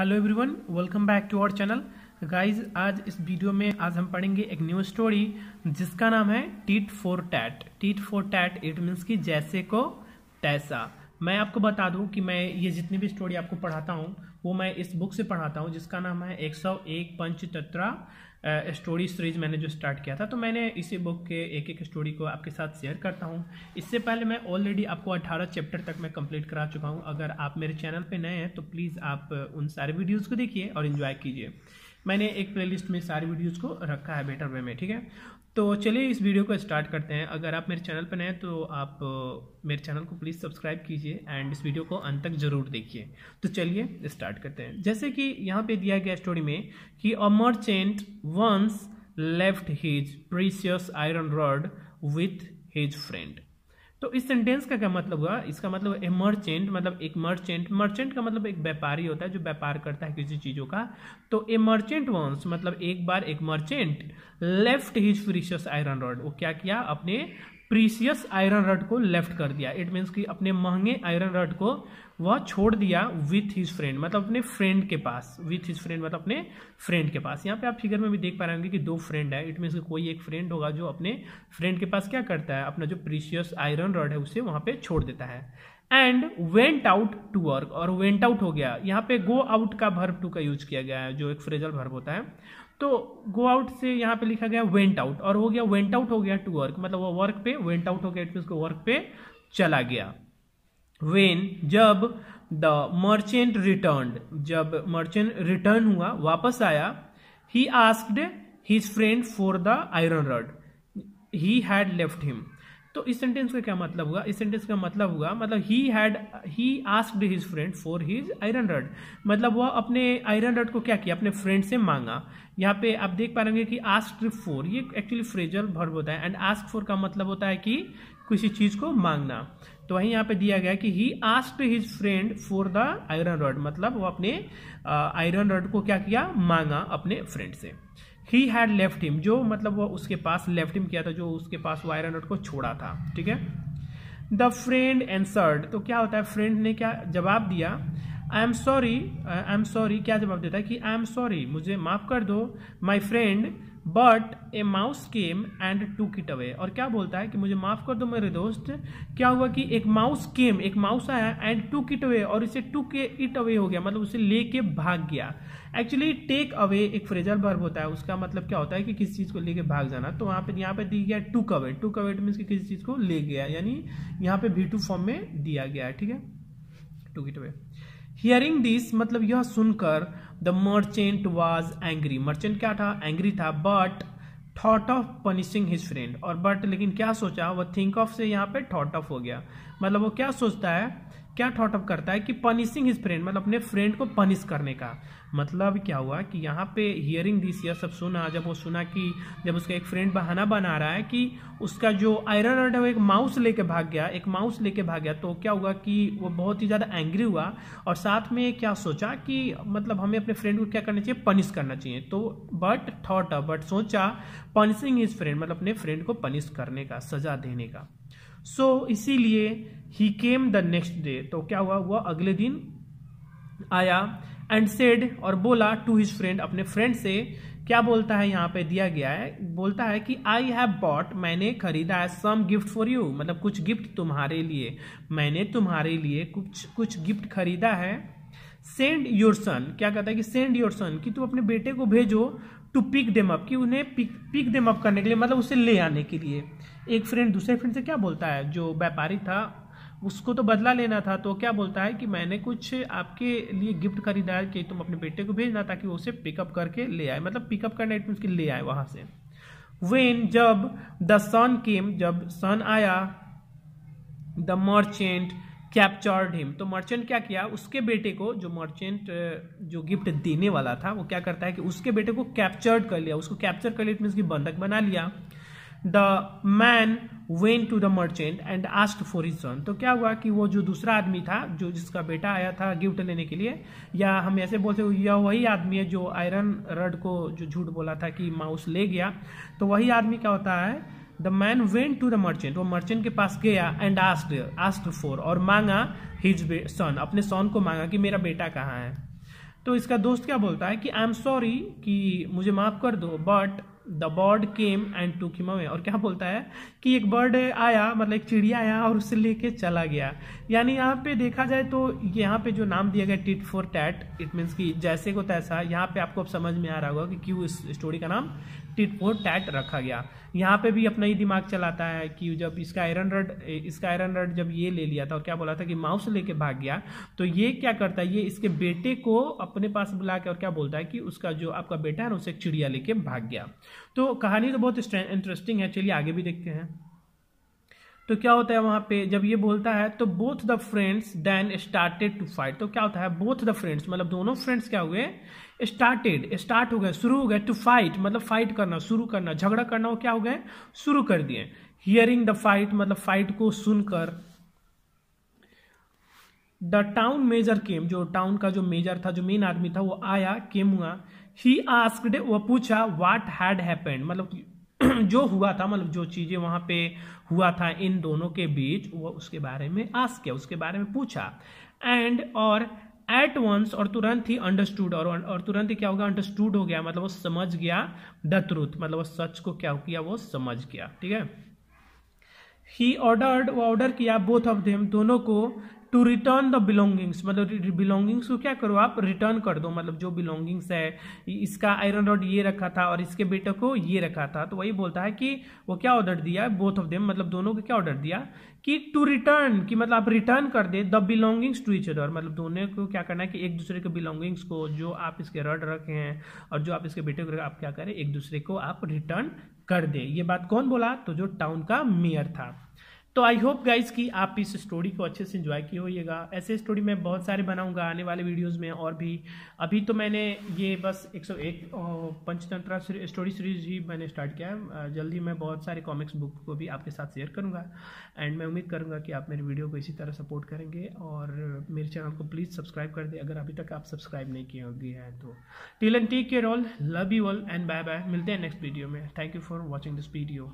hello everyone welcome back to our channel guys आज इस video में आज हम पढ़ेंगे एक न्यू स्टोरी जिसका नाम है tit for tat tit for tat it means कि जैसे को तैसा मैं आपको बता दूं कि मैं ये जितनी भी स्टोरी आपको पढ़ाता हूँ वो मैं इस बुक से पढ़ाता हूँ जिसका नाम है एक सौ एक पंचतत्रा स्टोरी सीरीज मैंने जो स्टार्ट किया था तो मैंने इसी बुक के एक एक स्टोरी को आपके साथ शेयर करता हूँ इससे पहले मैं ऑलरेडी आपको 18 चैप्टर तक मैं कंप्लीट करा चुका हूँ अगर आप मेरे चैनल पर नए हैं तो प्लीज़ आप उन सारे वीडियोज़ को देखिए और इन्जॉय कीजिए मैंने एक प्लेलिस्ट में सारे वीडियोस को रखा है बेटर वे में ठीक है तो चलिए इस वीडियो को स्टार्ट करते हैं अगर आप मेरे चैनल पर नए तो आप मेरे चैनल को प्लीज़ सब्सक्राइब कीजिए एंड इस वीडियो को अंत तक जरूर देखिए तो चलिए स्टार्ट करते हैं जैसे कि यहाँ पे दिया गया स्टोरी में कि a merchant once left his precious iron rod with his friend तो इस सेंटेंस का क्या मतलब हुआ इसका मतलब ए मर्चेंट मतलब एक मर्चेंट मर्चेंट का मतलब एक व्यापारी होता है जो व्यापार करता है किसी चीज़ों का तो ए मर्चेंट वंस मतलब एक बार एक merchant left his precious iron rod वो क्या किया अपने प्रीसियस आयरन रड को लेफ्ट कर दिया इट मीन्स कि अपने महंगे आयरन रड को वह छोड़ दिया विथ हिज फ्रेंड मतलब अपने फ्रेंड के पास विथ हिज फ्रेंड मतलब अपने फ्रेंड के पास यहाँ पे आप फिगर में भी देख पा रहे होंगे कि दो फ्रेंड है इट मीन्स कि कोई एक फ्रेंड होगा जो अपने फ्रेंड के पास क्या करता है अपना जो प्रीसियस आयरन रड है उसे वहाँ पे छोड़ देता है and went out to work और वेंट आउट हो गया यहाँ पे गो आउट का भर्व टू का यूज किया गया है जो एक फ्रेजल भर्व होता है तो गो आउट से यहाँ पे लिखा गया वेंट आउट और हो गया वेंट आउट हो गया टू वर्क मतलब वो वर्क पे वेंट आउट हो गया इट उसको वर्क पे चला गया वेन जब द मर्चेंट रिटर्न जब मर्चेंट रिटर्न हुआ वापस आया he asked his friend for the iron rod he had left him तो इस सेंटेंस का क्या मतलब हुआ इस सेंटेंस का मतलब हुआ मतलब he had he asked his friend for his iron rod मतलब वह अपने आयरन रड को क्या किया अपने फ्रेंड से मांगा यहाँ पे आप देख पा रहे कि आस्क फॉर ये एक्चुअली फ्रेजल भर्ब होता है एंड आस्क फॉर का मतलब होता है कि किसी चीज़ को मांगना तो वहीं यहाँ पे दिया गया कि he asked his friend for the iron rod मतलब वो अपने आयरन uh, रड को क्या किया मांगा अपने फ्रेंड से ही हैड लेफ्ट हिम जो मतलब वो उसके पास लेफ्ट हिम किया था जो उसके पास वो आयरन रॉड को छोड़ा था ठीक है द फ्रेंड एंसर्ड तो क्या होता है फ्रेंड ने क्या जवाब दिया I am sorry I am sorry क्या जवाब देता है कि आई एम सॉरी मुझे माफ़ कर दो my friend but a mouse came and took away और क्या बोलता है कि मुझे माफ़ कर दो मेरे दोस्त क्या हुआ कि एक माउस केम एक माउस आया एंड टू किट अवे और इसे टू के इट अवे हो गया मतलब उसे लेके भाग गया एक्चुअली टेक अवे एक फ्रेजर बर्ब होता है उसका मतलब क्या होता है कि किसी चीज़ को लेके भाग जाना तो वहाँ पे यहाँ पे दी गया टू कवे टू कवे मीन्स कि किसी चीज़ को ले गया यानी यहाँ पे वी टू फॉर्म में दिया गया है ठीक है took away hearing this मतलब यह सुनकर the merchant was angry merchant क्या था एंग्री था but thought of punishing his friend और बट लेकिन क्या सोचा वह थिंक ऑफ से यहाँ पे थॉट ऑफ हो गया मतलब वो क्या सोचता है क्या थॉट ऑफ करता है कि पनिशिंग हिज फ्रेंड मतलब अपने फ्रेंड को पनिश करने का मतलब क्या हुआ कि यहाँ पे हियरिंग दिस यह सब सुना जब वो सुना कि जब उसका एक फ्रेंड बहाना बना रहा है कि उसका जो आयरन रड है वो एक माउस लेके भाग गया एक माउस लेके भाग गया तो क्या हुआ कि वो बहुत ही ज़्यादा एंग्री हुआ और साथ में क्या सोचा कि मतलब हमें अपने फ्रेंड को क्या करना चाहिए पनिश करना चाहिए तो बट थॉट बट सोचा पनिशिंग हिज फ्रेंड मतलब अपने फ्रेंड को पनिश करने का सजा देने का सो so, इसीलिए he came the next day तो क्या हुआ वह अगले दिन आया एंड सेड और बोला टू हिज फ्रेंड अपने फ्रेंड से क्या बोलता है यहाँ पे दिया गया है बोलता है कि आई हैव बॉट मैंने खरीदा है सम गिफ्ट फॉर यू मतलब कुछ गिफ्ट तुम्हारे लिए मैंने तुम्हारे लिए कुछ कुछ गिफ्ट खरीदा है सेंड योर सन क्या कहता है कि सेंड योर सन कि तुम अपने बेटे को भेजो टू पिक डेम अप कि उन्हें पिक पिक डेम अप करने के लिए मतलब उसे ले आने के लिए एक फ्रेंड दूसरे फ्रेंड से क्या बोलता है जो व्यापारी था उसको तो बदला लेना था तो क्या बोलता है कि मैंने कुछ आपके लिए गिफ्ट खरीदा है कि तुम अपने बेटे को भेजना ताकि वो उसे पिकअप करके ले आए मतलब पिकअप करने इट उसके ले आए वहाँ से वेन जब द सन केम जब सन आया द मर्चेंट कैप्चर्ड हिम तो मर्चेंट क्या किया उसके बेटे को जो मर्चेंट जो गिफ्ट देने वाला था वो क्या करता है कि उसके बेटे को कैप्चर्ड कर लिया उसको कैप्चर कर लिया इट की बंधक बना लिया the man went to the merchant and asked for his son तो क्या हुआ कि वो जो दूसरा आदमी था जो जिसका बेटा आया था गिफ्ट लेने के लिए या हम ऐसे बोलते यह वही आदमी है जो आयरन रड को जो झूठ बोला था कि माउस ले गया तो वही आदमी क्या होता है the man went to the merchant वो मर्चेंट के पास गया एंड आस्ट आस्ट फॉर और मांगा हिज सन अपने सन को मांगा कि मेरा बेटा कहाँ है तो इसका दोस्त क्या बोलता है कि आई एम सॉरी कि मुझे माफ़ कर दो but the bird came and took away और क्या बोलता है कि एक बर्ड आया मतलब एक चिड़िया आया और उसे लेके चला गया यानी यहाँ पे देखा जाए तो यहाँ पे जो नाम दिया गया tit for tat it means कि जैसे को तैसा यहाँ पे आपको अब समझ में आ रहा होगा कि क्यों इस स्टोरी का नाम टिट फॉर टैट रखा गया यहाँ पे भी अपना ही दिमाग चलाता है कि जब इसका आयरन रड इसका आयरन रड जब ये ले लिया था और क्या बोला था कि माउस लेके भाग गया तो ये क्या करता है ये इसके बेटे को अपने पास बुला के और क्या बोलता है कि उसका जो आपका बेटा है ना उसे चिड़िया लेके भाग गया तो कहानी तो बहुत इंटरेस्टिंग है चलिए आगे भी देखते हैं तो क्या होता है वहाँ पे जब ये बोलता है तो both the friends then started to fight तो क्या होता है बोथ द फ्रेंड्स मतलब दोनों फ्रेंड्स क्या हुए स्टार्टेड स्टार्ट हो गए शुरू हो गए टू फाइट मतलब फाइट करना शुरू करना झगड़ा करना वो क्या हो गए शुरू कर दिए हियरिंग द फाइट मतलब फाइट को सुनकर द टाउन मेजर केम जो टाउन का जो मेजर था जो मेन आदमी था वो आया केम हुआ ही आस्कड वो पूछा वाट हैड हैपेंड मतलब जो हुआ था मतलब जो चीज़ें वहां पे हुआ था इन दोनों के बीच वो उसके बारे में आस किया उसके बारे में पूछा एंड और एट वंस और तुरंत ही अंडरस्टूड और और तुरंत ही क्या होगा अंडरस्टूड हो गया मतलब वो समझ गया द ट्रूथ मतलब वो सच को क्या किया वो समझ गया ठीक है ही ऑर्डर्ड वो ऑर्डर किया बोथ ऑफ देम दोनों को टू रिटर्न द बिलोंगिंग्स मतलब बिलोंगिंग्स को क्या करो आप रिटर्न कर दो मतलब जो बिलोंगिंग्स है इसका आयरन रॉड ये रखा था और इसके बेटे को ये रखा था तो वही बोलता है कि वो क्या ऑर्डर दिया बोथ ऑफ देम मतलब दोनों को क्या ऑर्डर दिया कि टू रिटर्न कि मतलब आप रिटर्न कर दे the belongings to each other मतलब दोनों को क्या करना है कि एक दूसरे के बिलोंगिंग्स को जो आप इसके रड रखे हैं और जो आप इसके बेटे को आप क्या करें एक दूसरे को आप रिटर्न कर दे ये बात कौन बोला तो जो टाउन का मेयर था तो आई होप गाइज कि आप इस स्टोरी को अच्छे से इन्जॉय की होइएगा ऐसे स्टोरी मैं बहुत सारे बनाऊंगा आने वाले वीडियोस में और भी अभी तो मैंने ये बस 101 पंचतंत्र स्टोरी सीरीज ही मैंने स्टार्ट किया है जल्दी मैं बहुत सारे कॉमिक्स बुक को भी आपके साथ शेयर करूँगा एंड मैं उम्मीद करूँगा कि आप मेरे वीडियो को इसी तरह सपोर्ट करेंगे और मेरे चैनल को प्लीज़ सब्सक्राइब कर दें अगर अभी तक आप सब्सक्राइब नहीं किए होगी हैं तो till and take care all love you all and bye bye मिलते हैं नेक्स्ट वीडियो में thank you for watching this video